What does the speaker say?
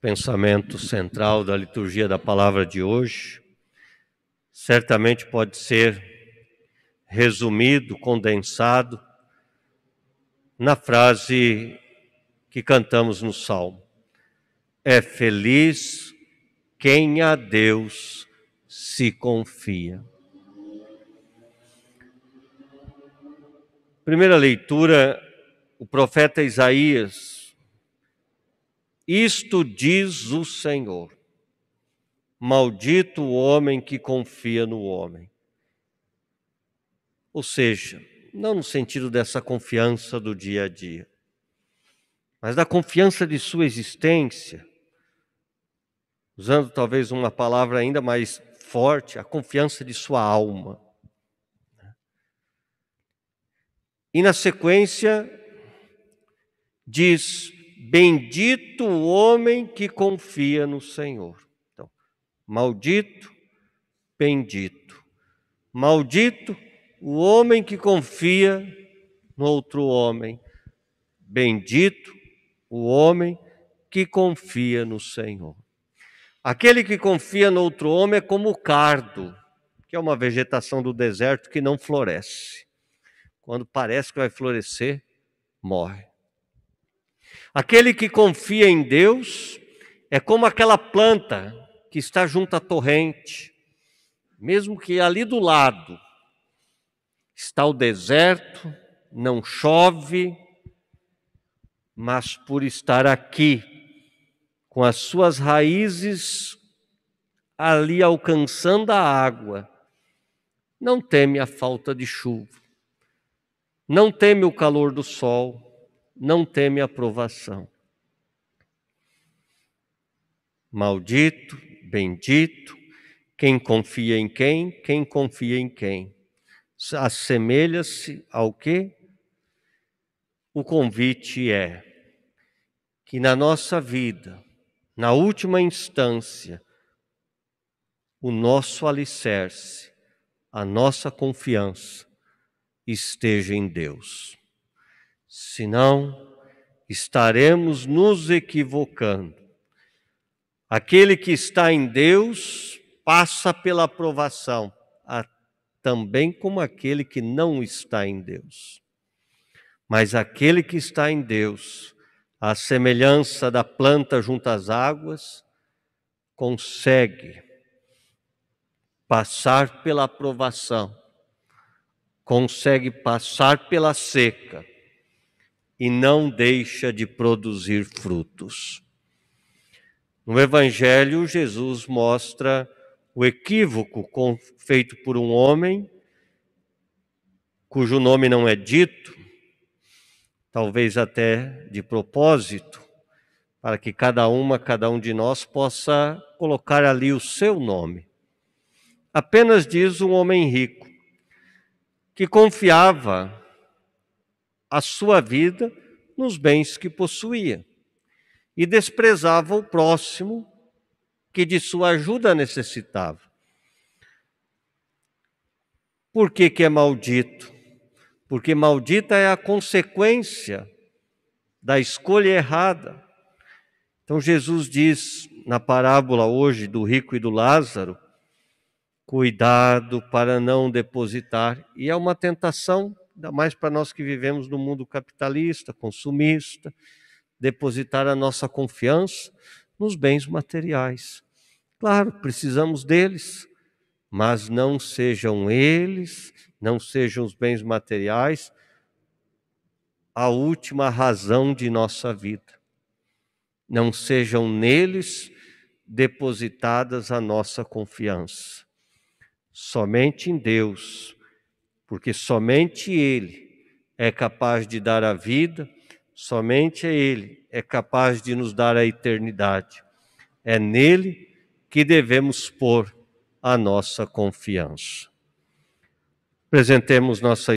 pensamento central da liturgia da palavra de hoje, certamente pode ser resumido, condensado na frase que cantamos no Salmo: É feliz quem a Deus se confia. Primeira leitura, o profeta Isaías isto diz o Senhor. Maldito o homem que confia no homem. Ou seja, não no sentido dessa confiança do dia a dia, mas da confiança de sua existência, usando talvez uma palavra ainda mais forte, a confiança de sua alma. E na sequência, diz: Bendito o homem que confia no Senhor. Então, maldito, bendito. Maldito o homem que confia no outro homem. Bendito o homem que confia no Senhor. Aquele que confia no outro homem é como o cardo, que é uma vegetação do deserto que não floresce. Quando parece que vai florescer, morre. Aquele que confia em Deus é como aquela planta que está junto à torrente, mesmo que ali do lado está o deserto, não chove, mas por estar aqui, com as suas raízes ali alcançando a água, não teme a falta de chuva, não teme o calor do sol não teme aprovação. Maldito, bendito, quem confia em quem, quem confia em quem. Assemelha-se ao que? O convite é que na nossa vida, na última instância, o nosso alicerce, a nossa confiança esteja em Deus senão estaremos nos equivocando. Aquele que está em Deus passa pela aprovação, também como aquele que não está em Deus. Mas aquele que está em Deus, à semelhança da planta junto às águas, consegue passar pela aprovação, consegue passar pela seca, e não deixa de produzir frutos. No Evangelho, Jesus mostra o equívoco feito por um homem cujo nome não é dito, talvez até de propósito, para que cada uma, cada um de nós possa colocar ali o seu nome. Apenas diz um homem rico que confiava a sua vida nos bens que possuía e desprezava o próximo que de sua ajuda necessitava. Por que, que é maldito? Porque maldita é a consequência da escolha errada. Então Jesus diz na parábola hoje do rico e do Lázaro: cuidado para não depositar, e é uma tentação ainda mais para nós que vivemos no mundo capitalista, consumista, depositar a nossa confiança nos bens materiais. Claro, precisamos deles, mas não sejam eles, não sejam os bens materiais a última razão de nossa vida. Não sejam neles depositadas a nossa confiança. Somente em Deus porque somente Ele é capaz de dar a vida, somente Ele é capaz de nos dar a eternidade. É nele que devemos pôr a nossa confiança. Apresentemos nossa